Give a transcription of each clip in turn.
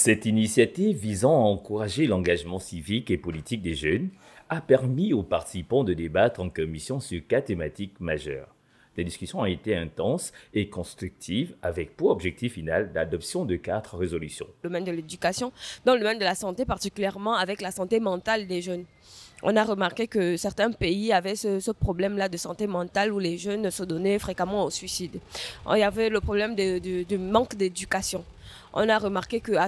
Cette initiative visant à encourager l'engagement civique et politique des jeunes a permis aux participants de débattre en commission sur quatre thématiques majeures. Les discussions ont été intenses et constructives avec pour objectif final l'adoption de quatre résolutions. Le domaine de l'éducation, dans le domaine de la santé particulièrement avec la santé mentale des jeunes on a remarqué que certains pays avaient ce, problème-là de santé mentale où les jeunes se donnaient fréquemment au suicide. Oh, il y avait le problème du manque d'éducation. On a remarqué qu'il y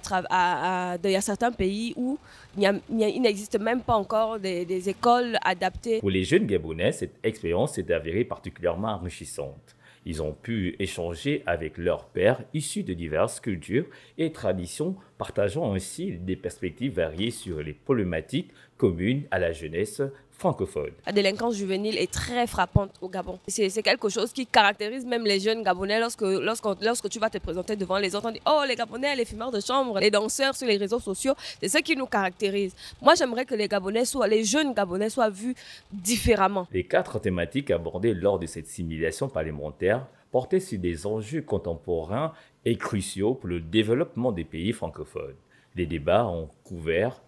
a certains pays où il n'existe même pas encore des, des écoles adaptées. Pour les jeunes Gabonais, cette expérience s'est avérée particulièrement enrichissante. Ils ont pu échanger avec leurs pères issus de diverses cultures et traditions Partageons ainsi des perspectives variées sur les problématiques communes à la jeunesse francophone. La délinquance juvénile est très frappante au Gabon. C'est quelque chose qui caractérise même les jeunes Gabonais lorsque, lorsque, lorsque tu vas te présenter devant les autres. On dit Oh, les Gabonais, les fumeurs de chambre, les danseurs sur les réseaux sociaux. C'est ce qui nous caractérise. Moi, j'aimerais que les Gabonais soient, les jeunes Gabonais soient vus différemment. Les quatre thématiques abordées lors de cette simulation parlementaire porté sur des enjeux contemporains et cruciaux pour le développement des pays francophones. Les débats ont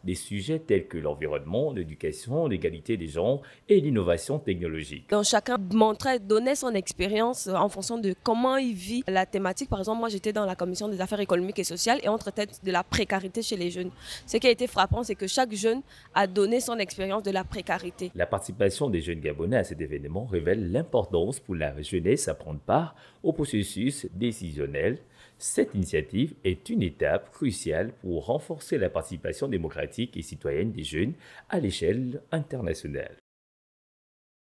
des sujets tels que l'environnement, l'éducation, l'égalité des genres et l'innovation technologique. Donc chacun montrait, donnait son expérience euh, en fonction de comment il vit la thématique. Par exemple, moi j'étais dans la commission des affaires économiques et sociales et entre tête de la précarité chez les jeunes. Ce qui a été frappant, c'est que chaque jeune a donné son expérience de la précarité. La participation des jeunes gabonais à cet événement révèle l'importance pour la jeunesse à prendre part au processus décisionnel. Cette initiative est une étape cruciale pour renforcer la participation démocratique et citoyenne des jeunes à l'échelle internationale.